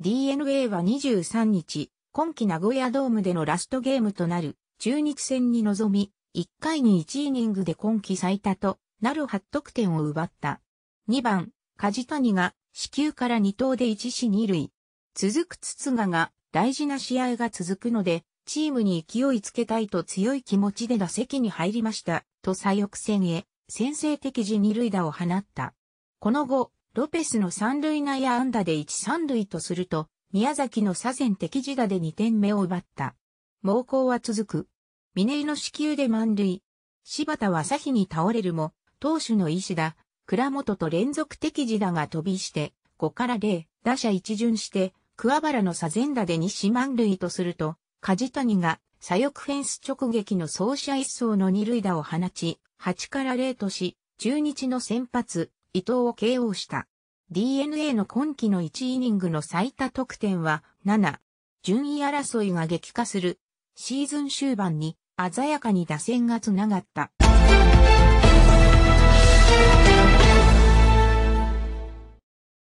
DNA は23日、今季名古屋ドームでのラストゲームとなる中日戦に臨み、1回に1イニングで今季最多となる8得点を奪った。2番、梶谷が死球から2投で1死2塁。続く筒賀が大事な試合が続くので、チームに勢いつけたいと強い気持ちで打席に入りました、と左翼戦へ、先制的時二塁打を放った。この後、ロペスの三塁内野安打で一三塁とすると、宮崎の左前敵地打で二点目を奪った。猛攻は続く。峰井の支給で満塁。柴田は左比に倒れるも、投手の石田、倉本と連続敵地打が飛びして、5から0、打者一巡して、桑原の左前打で西満塁とすると、梶谷が左翼フェンス直撃の走者一層の二塁打を放ち、8から0とし、中日の先発、伊藤を KO した。DNA の今季の1イニングの最多得点は7。順位争いが激化する。シーズン終盤に鮮やかに打線がつながった。